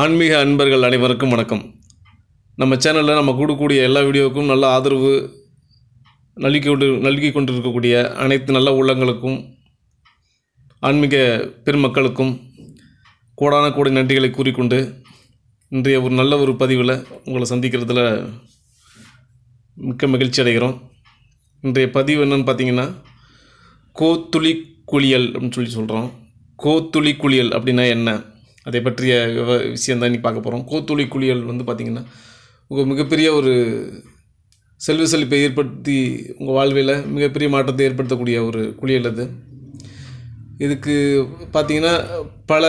ஆன்மீக அன்பர்கள் அனைவருக்கும் வணக்கம் நம்ம சேனலில் நம்ம கூடக்கூடிய எல்லா வீடியோவுக்கும் நல்ல ஆதரவு நல்கி கொண்டு நல்கி கொண்டிருக்கக்கூடிய அனைத்து நல்ல உள்ளங்களுக்கும் ஆன்மீக பெருமக்களுக்கும் கூடான கூடை நன்றிகளை கூறிக்கொண்டு இன்றைய ஒரு நல்ல ஒரு பதிவில் உங்களை சந்திக்கிறதுல மிக்க மகிழ்ச்சி அடைகிறோம் இன்றைய பதிவு என்னென்னு பார்த்தீங்கன்னா கோத்துளி குளியல் அப்படின்னு சொல்லி சொல்கிறோம் கோத்துளி குளியல் அப்படின்னா என்ன அதை பற்றிய விஷயம் தான் நீ பார்க்க போகிறோம் கோத்துளி குளியல் வந்து பார்த்திங்கன்னா உங்கள் மிகப்பெரிய ஒரு செல்வ செழிப்பை ஏற்படுத்தி உங்கள் வாழ்வில் மிகப்பெரிய மாற்றத்தை ஏற்படுத்தக்கூடிய ஒரு குளியல் அது இதுக்கு பார்த்திங்கன்னா பல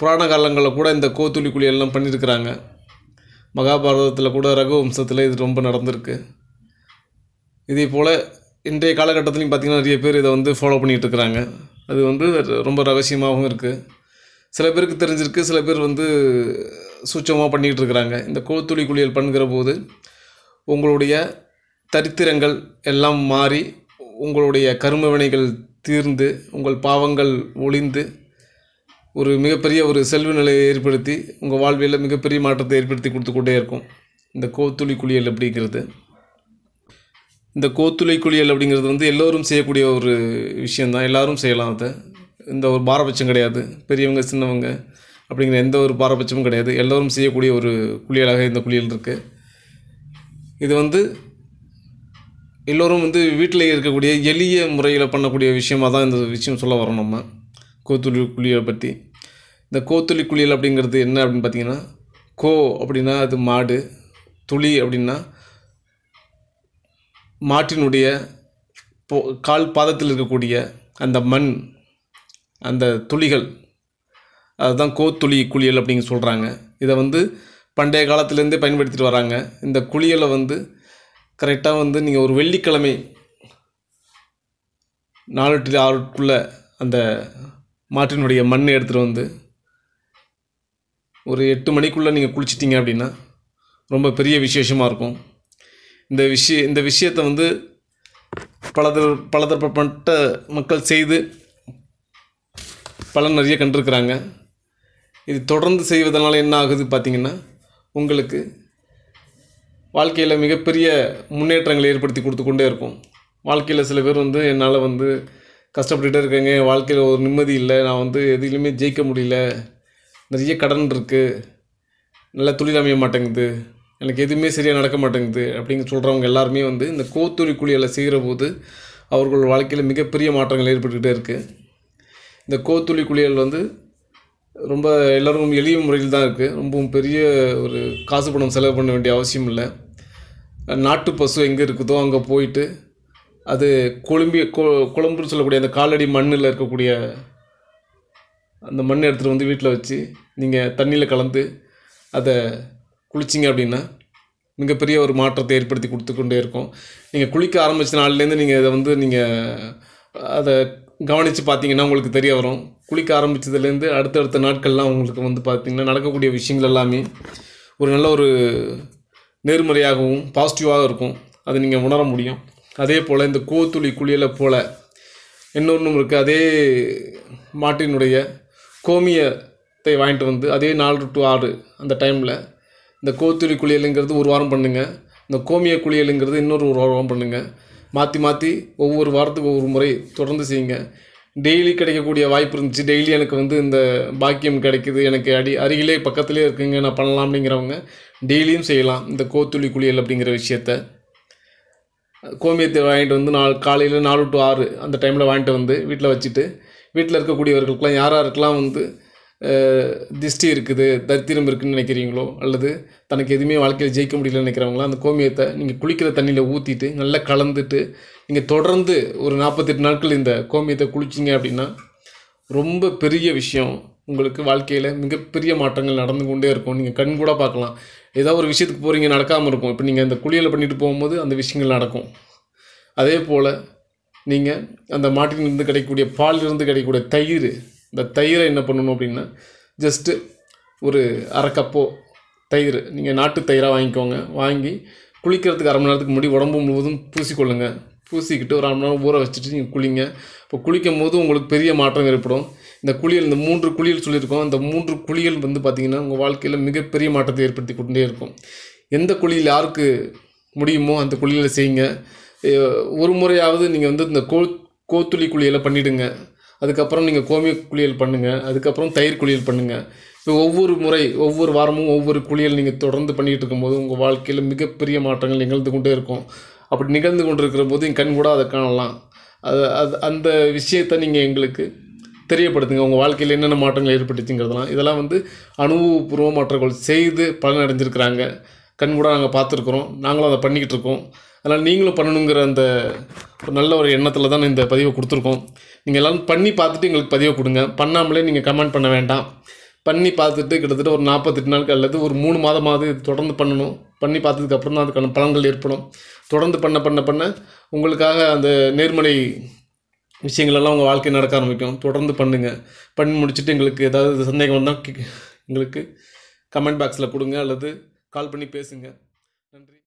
புராண காலங்களில் கூட இந்த கோத்துளி குளியல்லாம் பண்ணியிருக்கிறாங்க மகாபாரதத்தில் கூட ரகுவம்சத்தில் இது ரொம்ப நடந்திருக்கு இதே போல் இன்றைய காலகட்டத்துலையும் பார்த்திங்கன்னா நிறைய பேர் இதை வந்து ஃபாலோ பண்ணிகிட்டு இருக்கிறாங்க அது வந்து ரொம்ப ரகசியமாகவும் இருக்குது சில பேருக்கு தெரிஞ்சிருக்கு சில பேர் வந்து சூட்சமாக பண்ணிக்கிட்டு இருக்கிறாங்க இந்த கோத்துளி குளியல் பண்ணுகிற போது உங்களுடைய தரித்திரங்கள் எல்லாம் மாறி உங்களுடைய கரும வினைகள் தீர்ந்து உங்கள் பாவங்கள் ஒளிந்து ஒரு மிகப்பெரிய ஒரு செல்வ நிலையை ஏற்படுத்தி உங்கள் வாழ்வியல் மிகப்பெரிய மாற்றத்தை ஏற்படுத்தி கொடுத்துக்கொண்டே இருக்கும் இந்த கோத்துளி குளியல் அப்படிங்கிறது இந்த கோத்துளை குளியல் அப்படிங்கிறது வந்து எல்லோரும் செய்யக்கூடிய ஒரு விஷயந்தான் எல்லோரும் செய்யலாம் அதை இந்த ஒரு பாரபட்சம் கிடையாது பெரியவங்க சின்னவங்க அப்படிங்கிற எந்த ஒரு பாரபட்சமும் கிடையாது எல்லோரும் செய்யக்கூடிய ஒரு குளியலாக இந்த குளியல் இருக்குது இது வந்து எல்லோரும் வந்து வீட்டில் இருக்கக்கூடிய எளிய முறையில் பண்ணக்கூடிய விஷயமாக தான் இந்த விஷயம் சொல்ல வரோம் நம்ம கோத்துளி குளியலை பற்றி இந்த கோத்துளி குளியல் அப்படிங்கிறது என்ன அப்படின்னு பார்த்தீங்கன்னா கோ அப்படின்னா அது மாடு துளி அப்படின்னா மாட்டினுடைய கால் பாதத்தில் இருக்கக்கூடிய அந்த மண் அந்த துளிகள் அதுதான் கோத்துளி குளியல் அப்படின்னு சொல்கிறாங்க இதை வந்து பண்டைய காலத்துலேருந்தே பயன்படுத்திட்டு வராங்க இந்த குளியலை வந்து கரெக்டாக வந்து நீங்கள் ஒரு வெள்ளிக்கிழமை நாலு டு ஆறுக்குள்ளே அந்த மாட்டினுடைய மண்ணை எடுத்துகிட்டு வந்து ஒரு எட்டு மணிக்குள்ளே நீங்கள் குளிச்சிட்டிங்க அப்படின்னா ரொம்ப பெரிய விசேஷமாக இருக்கும் இந்த விஷய இந்த விஷயத்தை வந்து பலதர் பலதரப்பட்ட மக்கள் செய்து பலன் நிறைய கண்டிருக்கிறாங்க இது தொடர்ந்து செய்வதனால் என்ன ஆகுது பார்த்திங்கன்னா உங்களுக்கு வாழ்க்கையில் மிகப்பெரிய முன்னேற்றங்களை ஏற்படுத்தி கொடுத்து கொண்டே இருக்கும் வாழ்க்கையில் சில பேர் வந்து என்னால் வந்து கஷ்டப்பட்டுகிட்டே இருக்காங்க வாழ்க்கையில் ஒரு நிம்மதி இல்லை நான் வந்து எதுலையுமே ஜெயிக்க முடியல நிறைய கடன் இருக்குது நல்லா தொழில் அமைய மாட்டேங்குது எனக்கு எதுவுமே சரியாக நடக்க மாட்டேங்குது அப்படின்னு சொல்கிறவங்க எல்லாருமே வந்து இந்த கோத்தொழி குழியில் செய்கிற போது அவர்கள் வாழ்க்கையில் மிகப்பெரிய மாற்றங்கள் ஏற்பட்டுக்கிட்டே இருக்குது இந்த கோத்துளி குளியல் வந்து ரொம்ப எல்லோரும் எளிய முறையில் தான் இருக்குது ரொம்பவும் பெரிய ஒரு காசு பணம் செலவு பண்ண வேண்டிய அவசியம் இல்லை நாட்டு பசு எங்கே இருக்குதோ அங்கே போயிட்டு அது கொழும்பி குழம்புன்னு சொல்லக்கூடிய அந்த காலடி மண்ணில் இருக்கக்கூடிய அந்த மண் எடுத்துகிட்டு வந்து வீட்டில் வச்சு நீங்கள் தண்ணியில் கலந்து அதை குளிச்சிங்க அப்படின்னா மிகப்பெரிய ஒரு மாற்றத்தை ஏற்படுத்தி கொடுத்து கொண்டே இருக்கும் நீங்கள் குளிக்க ஆரம்பித்த நாள்லேருந்து நீங்கள் இதை வந்து நீங்கள் அதை கவனித்து பார்த்தீங்கன்னா உங்களுக்கு தெரிய வரும் குளிக்க ஆரம்பித்ததுலேருந்து அடுத்தடுத்த நாட்கள்லாம் உங்களுக்கு வந்து பார்த்திங்கன்னா நடக்கக்கூடிய விஷயங்கள் எல்லாமே ஒரு நல்ல ஒரு நேர்மறையாகவும் பாசிட்டிவாக இருக்கும் அதை நீங்கள் உணர முடியும் அதே போல் இந்த கோத்துளி குளியலை போல் இன்னொன்றும் இருக்குது அதே மாட்டினுடைய கோமியத்தை வாங்கிட்டு வந்து அதே நாலு டு ஆறு அந்த டைமில் இந்த கோத்துளி குளியலுங்கிறது ஒரு வாரம் பண்ணுங்கள் இந்த கோமிய குளியலுங்கிறது இன்னொரு ஒரு வாரம் பண்ணுங்கள் மாற்றி மாற்றி ஒவ்வொரு வாரத்துக்கு ஒவ்வொரு முறை தொடர்ந்து செய்யுங்க டெய்லி கிடைக்கக்கூடிய வாய்ப்பு இருந்துச்சு டெய்லி எனக்கு வந்து இந்த பாக்கியம் கிடைக்குது எனக்கு அடி அருகிலே பக்கத்திலே இருக்குங்க நான் பண்ணலாம் அப்படிங்கிறவங்க டெய்லியும் செய்யலாம் இந்த கோத்துளி குளியல் அப்படிங்கிற விஷயத்த கோமியத்தை வாங்கிட்டு வந்து நாலு காலையில் நாலு டு ஆறு அந்த டைமில் வாங்கிட்டு வந்து வீட்டில் வச்சுட்டு வீட்டில் இருக்கக்கூடியவர்களுக்கெல்லாம் யார் வந்து திஷ்டி இருக்குது தரித்திரம் இருக்குதுன்னு நினைக்கிறீங்களோ அல்லது தனக்கு எதுவுமே வாழ்க்கையில் ஜெயிக்க முடியலன்னு நினைக்கிறவங்களோ அந்த கோமியத்தை நீங்கள் குளிக்கிற தண்ணியில் ஊற்றிட்டு நல்லா கலந்துட்டு நீங்கள் தொடர்ந்து ஒரு நாற்பத்தெட்டு நாட்கள் இந்த கோமியத்தை குளிச்சிங்க அப்படின்னா ரொம்ப பெரிய விஷயம் உங்களுக்கு வாழ்க்கையில் மிகப்பெரிய மாற்றங்கள் நடந்து கொண்டே இருக்கும் நீங்கள் கண் கூட பார்க்கலாம் ஏதாவது ஒரு விஷயத்துக்கு போகிறீங்க நடக்காமல் இருக்கும் இப்போ நீங்கள் அந்த குளியலை பண்ணிட்டு போகும்போது அந்த விஷயங்கள் நடக்கும் அதே போல் நீங்கள் அந்த மாட்டிலிருந்து கிடைக்கக்கூடிய பாலிலிருந்து கிடைக்கக்கூடிய தயிர் இந்த தயிரை என்ன பண்ணணும் அப்படின்னா ஜஸ்ட்டு ஒரு அரை கப்போ தயிர் நீங்கள் நாட்டு தயிராக வாங்கிக்கோங்க வாங்கி குளிக்கிறதுக்கு அரை மணி நேரத்துக்கு முன்னாடி உடம்பு முழுவதும் பூசிக்கொள்ளுங்க பூசிக்கிட்டு ஒரு அரை மணி நேரம் ஊற வச்சுட்டு நீங்கள் குளிங்க இப்போ குளிக்கும் போது உங்களுக்கு பெரிய மாற்றம் ஏற்படும் இந்த குளியல் இந்த மூன்று குளியல் சொல்லியிருக்கோம் அந்த மூன்று குளியல் வந்து பார்த்திங்கன்னா உங்கள் வாழ்க்கையில் மிகப்பெரிய மாற்றத்தை ஏற்படுத்தி கொண்டே இருக்கும் எந்த குழியில் யாருக்கு முடியுமோ அந்த குழியில் செய்யுங்க ஒரு முறையாவது நீங்கள் வந்து இந்த கோ கோத்துளி குழியெல்லாம் பண்ணிவிடுங்க அதுக்கப்புறம் நீங்கள் கோமிய குளியல் பண்ணுங்கள் அதுக்கப்புறம் தயிர் குளியல் பண்ணுங்கள் இப்போ ஒவ்வொரு முறை ஒவ்வொரு வாரமும் ஒவ்வொரு குளியல் நீங்கள் தொடர்ந்து பண்ணிகிட்டு இருக்கும்போது உங்கள் வாழ்க்கையில் மிகப்பெரிய மாற்றங்கள் நிகழ்ந்து கொண்டே இருக்கும் அப்படி நிகழ்ந்து கொண்டு இருக்கிற போது என் கண் கூட அதை காணலாம் அது அது அந்த விஷயத்தை நீங்கள் எங்களுக்கு தெரியப்படுத்துங்க உங்கள் வாழ்க்கையில் என்னென்ன மாற்றங்கள் ஏற்பட்டுச்சுங்கிறதுலாம் இதெல்லாம் வந்து அனுபவபூர்வ மாற்றங்கள் செய்து பலன் அடைஞ்சிருக்கிறாங்க கண் கூட நாங்கள் பார்த்துருக்குறோம் நாங்களும் அதை பண்ணிக்கிட்டு இருக்கோம் அதனால் நீங்களும் பண்ணணுங்கிற அந்த ஒரு நல்ல ஒரு எண்ணத்தில் தான் இந்த பதிவை கொடுத்துருக்கோம் நீங்கள் எல்லாம் பண்ணி பார்த்துட்டு எங்களுக்கு பதிவை கொடுங்க பண்ணாமலே நீங்கள் கமெண்ட் பண்ண வேண்டாம் பண்ணி பார்த்துட்டு கிட்டத்தட்ட ஒரு நாற்பத்தெட்டு நாள் அல்லது ஒரு மூணு மாதமாவது தொடர்ந்து பண்ணணும் பண்ணி பார்த்ததுக்கப்புறம் தான் அதுக்கான பலன்கள் ஏற்படும் தொடர்ந்து பண்ண பண்ண பண்ண உங்களுக்காக அந்த நேர்மலை விஷயங்களெல்லாம் உங்கள் வாழ்க்கை நடக்க ஆரம்பிக்கும் தொடர்ந்து பண்ணுங்கள் பண்ணி முடிச்சுட்டு எங்களுக்கு ஏதாவது சந்தேகம் வந்தால் எங்களுக்கு கமெண்ட் பாக்ஸில் கொடுங்க அல்லது கால் பண்ணி பேசுங்கள்